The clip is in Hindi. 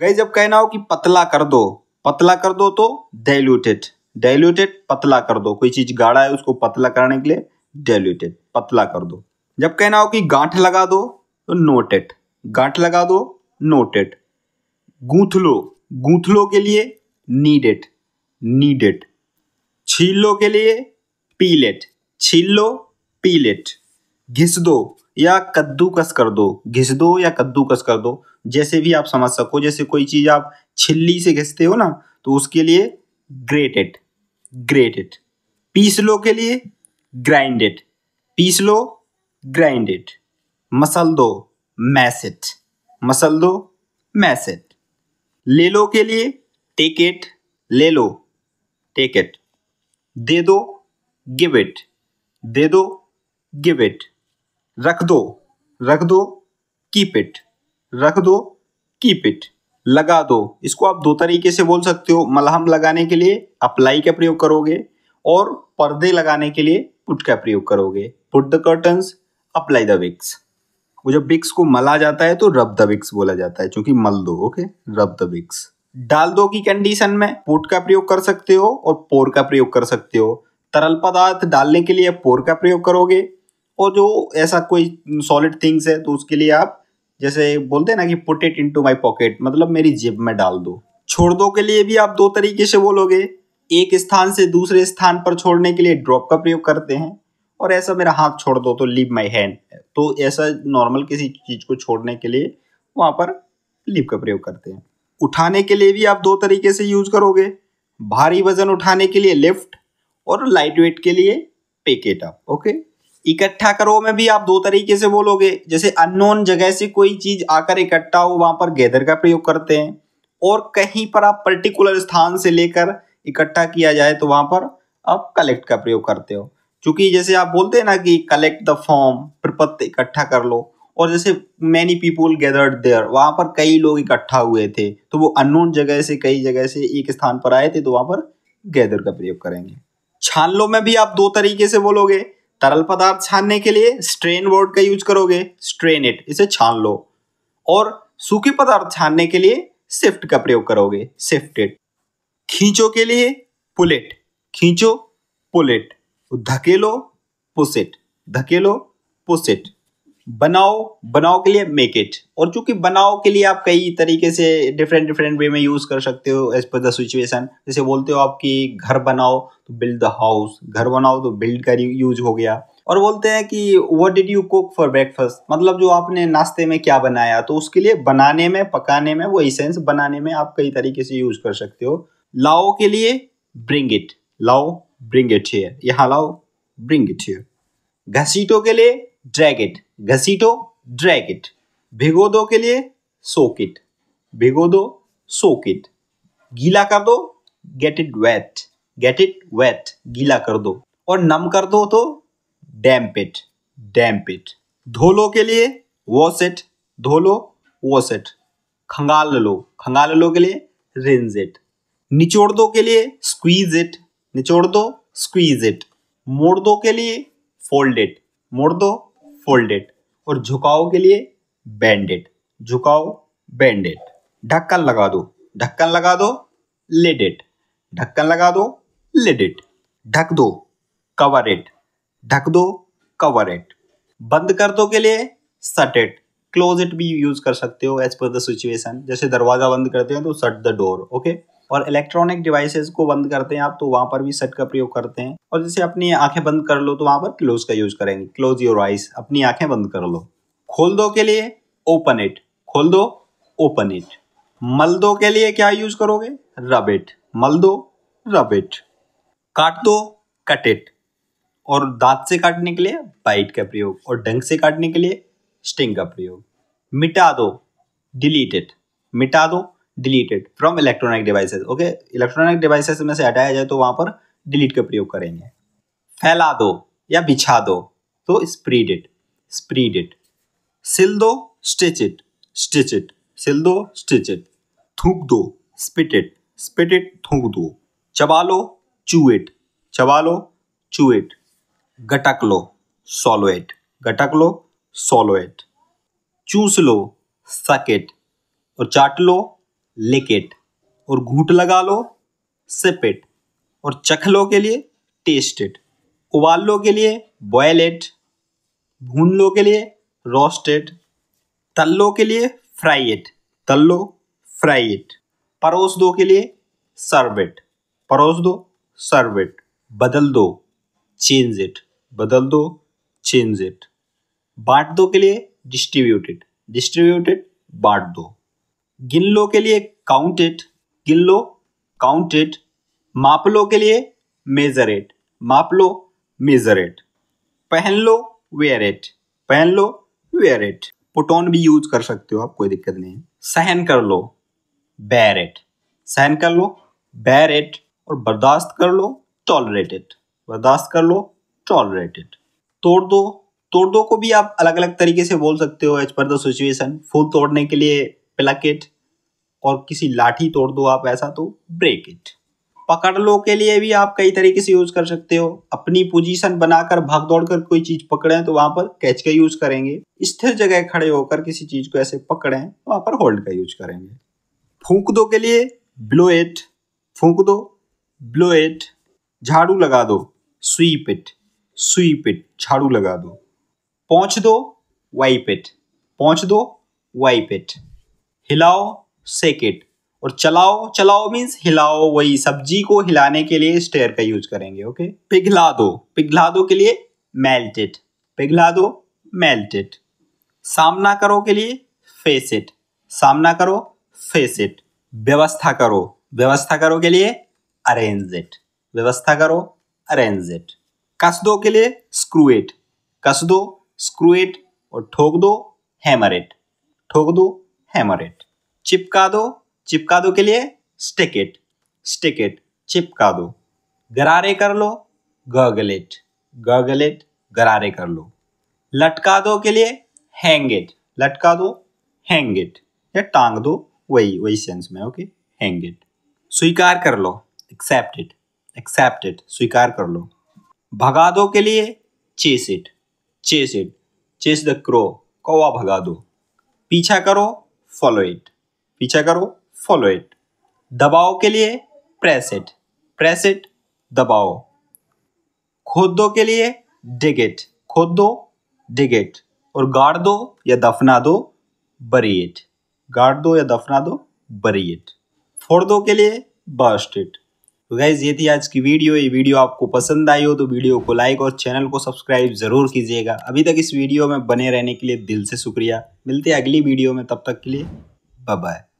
गई जब कहना हो कि पतला कर दो पतला कर दो तो डाइल्यूटेड डाइल्यूटेड पतला कर दो कोई चीज़ गाढ़ा है उसको पतला करने के लिए डाइल्यूटेड पतला कर दो जब कहना हो कि गांठ लगा दो तो नोटेड गांठ लगा दो नोटेड गूंथ लो गूंथ लो के लिए नीडेड नीडेड छील लो के लिए पीलेट छील लो पीलेट घिस दो या कद्दूकस कर दो घिस दो या कद्दूकस कर दो जैसे भी आप समझ सको जैसे कोई चीज़ आप छिल्ली से घिसते हो ना तो उसके लिए ग्रेटेड ग्रेटेड पीस लो के लिए ग्राइंडेड पीस लो ग्राइंडेड मसल दो मैसेट मसल दो मैसेट ले लो के लिए टेक इट ले लो टेक इट दे दो गिव इट दे दो गिव इट रख दो रख दो कीप इट रख दो कीप इट लगा दो इसको आप दो तरीके से बोल सकते हो मलहम लगाने के लिए अप्लाई का प्रयोग करोगे और पर्दे लगाने के लिए पुट का प्रयोग करोगे put the curtains apply the Vicks वो जब विक्स को मला जाता है तो रब द विक्स बोला जाता है क्योंकि मल दो ओके रब द विक्स डाल दो की कंडीशन में पुट का प्रयोग कर सकते हो और पोर का प्रयोग कर सकते हो तरल पदार्थ डालने के लिए पोर का प्रयोग करोगे और जो ऐसा कोई सॉलिड थिंग्स है तो उसके लिए आप जैसे बोलते हैं ना कि put it into my pocket मतलब मेरी जेब में डाल दो छोड़ दो के लिए भी आप दो तरीके से बोलोगे एक स्थान से दूसरे स्थान पर छोड़ने के लिए ड्रॉप का प्रयोग करते हैं और ऐसा मेरा हाथ छोड़ दो तो लीव माई हैंड तो ऐसा नॉर्मल किसी चीज़ को छोड़ने के लिए वहाँ पर लीव का प्रयोग करते हैं उठाने के लिए भी आप दो तरीके से यूज करोगे भारी वजन उठाने के लिए लिफ्ट और लाइट वेट के लिए पेकेट अप ओके इकट्ठा करो में भी आप दो तरीके से बोलोगे जैसे अननोन जगह से कोई चीज आकर इकट्ठा हो वहां पर गैदर का प्रयोग करते हैं और कहीं पर आप पर्टिकुलर स्थान से लेकर इकट्ठा किया जाए तो वहां पर आप कलेक्ट का प्रयोग करते हो क्योंकि जैसे आप बोलते हैं ना कि कलेक्ट द फॉर्म प्रपत्र इकट्ठा कर लो और जैसे मैनी पीपुल गैदर्ड देयर वहां पर कई लोग इकट्ठा हुए थे तो वो अननोन जगह से कई जगह से एक स्थान पर आए थे तो वहां पर गैदर का प्रयोग करेंगे छान लो में भी आप दो तरीके से बोलोगे तरल पदार्थ छानने के लिए स्ट्रेन वर्ड का यूज करोगे स्ट्रेन इट इसे छान लो और सूखे पदार्थ छानने के लिए सिफ्ट का प्रयोग करोगे सिफ्ट इट खींचो के लिए पुलेट खींचो पुलेट धकेलो पुसेट धकेलो पुसेट बनाओ बनाओ के लिए मेक इट और चूंकि बनाओ के लिए आप कई तरीके से डिफरेंट डिफरेंट वे में यूज़ कर सकते हो एज पर द सिचुएशन जैसे बोलते हो आप कि घर बनाओ तो बिल्ड द हाउस घर बनाओ तो बिल्ड का यूज हो गया और बोलते हैं कि what did you cook for breakfast मतलब जो आपने नाश्ते में क्या बनाया तो उसके लिए बनाने में पकाने में वो इसेंस बनाने में आप कई तरीके से यूज कर सकते हो लाओ के लिए ब्रिंग इट लाओ ब्रिंग इट हियर यहाँ लाओ ब्रिंग इट हियर घसीटो के लिए ड्रैग इट घसीटो ड्रैग इट भिगो दो के लिए सोक इट भिगो दो सोक इट गीला कर दो get it wet get it wet गीला कर दो और नम कर दो तो डैम्प इट डैम्प इट धो लो के लिए वॉश इट धो लो वॉश इट खंगाल लो खंगाल लो के लिए रिंज इट निचोड़ दो के लिए स्क्वीज इट निचोड़ दो स्क्वीज इट मोड़ दो के लिए फोल्ड इट मोड़ दो फोल्डेड और झुकाव के लिए बैंडेड झुकाओ बैंडेड ढक्कन लगा दो ढक्कन लगा दो लेडेड ढक्कन लगा दो लेडेड ढक दो कवर इट ढक दो कवर इट बंद कर दो के लिए सट इट क्लोज इट भी यूज कर सकते हो एज पर द सिचुएशन जैसे दरवाजा बंद करते हैं तो सट द डोर ओके और इलेक्ट्रॉनिक डिवाइसेस को बंद करते हैं आप तो वहां पर भी सेट का प्रयोग करते हैं और जैसे अपनी आंखें बंद कर लो तो वहां पर क्लोज का यूज करेंगे क्लोज योर आइस अपनी आंखें बंद कर लो खोल दो के लिए ओपन इट खोल दो ओपन इट मल दो के लिए क्या यूज करोगे रब इट मल दो रब इट काट दो कट इट और दांत से काटने के लिए बाइट का प्रयोग और डंग से काटने के लिए स्टिंग का प्रयोग मिटा दो डिलीट इट मिटा दो deleted from electronic devices okay electronic devices में से हटाया जाए तो वहां पर डिलीट का प्रयोग करेंगे फैला दो या बिछा दो तो स्प्रीड इट स्प्रीड इट सिल दो स्टिच इट स्टिच इट सिल दो स्टिच इट थूक दो स्पिट इट स्पिट इट थूक दो चबा लो चू इट चबा लो चू इट गटक लो सोलो इट गटक लो सोलो इट चूस लो सकेट और चाट लो लिक इट और घूट लगा लो सिप इट और चख लो के लिए टेस्ट इट उबाल लो के लिए बॉयल इट भून लो के लिए रोस्टेड तल लो के लिए फ्राई इट तल लो फ्राई इट परोस दो के लिए सर्व इट परोस दो सर्व इट बदल दो चेंज इट बदल दो चेंज इट बांट दो के लिए डिस्ट्रीब्यूटेड डिस्ट्रीब्यूटेड बांट दो गिन लो के लिए काउंटेड गिन लो काउंटेड माप लो के लिए मेजर इट माप लो मेजर इट पहन लो वेयर इट पहन लो वेयर इट पुट ऑन भी यूज कर सकते हो आप कोई दिक्कत नहीं है सहन कर लो बैर इट सहन कर लो बैर इट और बर्दाश्त कर लो टॉलरेट इट बर्दाश्त कर लो टॉलरेट इट तोड़ दो तोड़ दो को भी आप अलग अलग तरीके से बोल सकते हो एज पर द सिचुएशन फूल तोड़ने के लिए प्लक इट और किसी लाठी तोड़ दो आप ऐसा तो ब्रेक इट पकड़ लो के लिए भी आप कई तरीके से यूज कर सकते हो अपनी पोजीशन बनाकर भाग दौड़ कर कोई चीज पकड़े तो वहां पर कैच का यूज करेंगे स्थिर जगह खड़े होकर किसी चीज को ऐसे पकड़े तो वहां पर होल्ड का यूज करेंगे फूंक दो के लिए ब्लो इट फूंक दो ब्लो इट झाड़ू लगा दो स्वीप इट स्वीप इट झाड़ू लगा दो पहुंच दो वाइप इट पहुंच दो वाइप इट हिलाओ सेक इट और चलाओ चलाओ मीन्स हिलाओ वही सब्जी को हिलाने के लिए स्टेयर का यूज करेंगे ओके पिघला दो पिघला दो के लिए मेल्ट इट पिघला दो मेल्ट इट सामना करो के लिए फेस इट सामना करो फेस इट व्यवस्था करो व्यवस्था करो के लिए अरेंज इट व्यवस्था करो अरेंज इट कस दो के लिए स्क्रू इट कस दो स्क्रू इट और ठोक दो हैमर इट ठोक दो हैमर इट चिपका दो चिपका दो के लिए स्टिक इट स्टिक इट चिपका दो गरारे कर लो गॉगलेट गॉगलेट गरारे कर लो लटका दो के लिए हैंग इट लटका दो हैंग इट या टांग दो वही वही सेंस में ओके हैंग इट स्वीकार कर लो एक्सेप्ट इट एक्सेप्ट इट स्वीकार कर लो भगा दो के लिए chase it chase it chase the crow कौवा भगा दो पीछा करो फॉलो इट पीछा करो फॉलो इट दबाओ के लिए प्रेस इट प्रेस इट दबाओ खोद दो के लिए डिग इट खोद दो डिग इट और गाड़ दो या दफना दो बरी इट गाड़ दो या दफना दो बरी इट फोड़ दो के लिए बर्स्ट इट तो गैस ये थी आज की वीडियो ये वीडियो आपको पसंद आई हो तो वीडियो को लाइक और चैनल को सब्सक्राइब ज़रूर कीजिएगा अभी तक इस वीडियो में बने रहने के लिए दिल से शुक्रिया मिलते हैं अगली वीडियो में तब तक के लिए बाय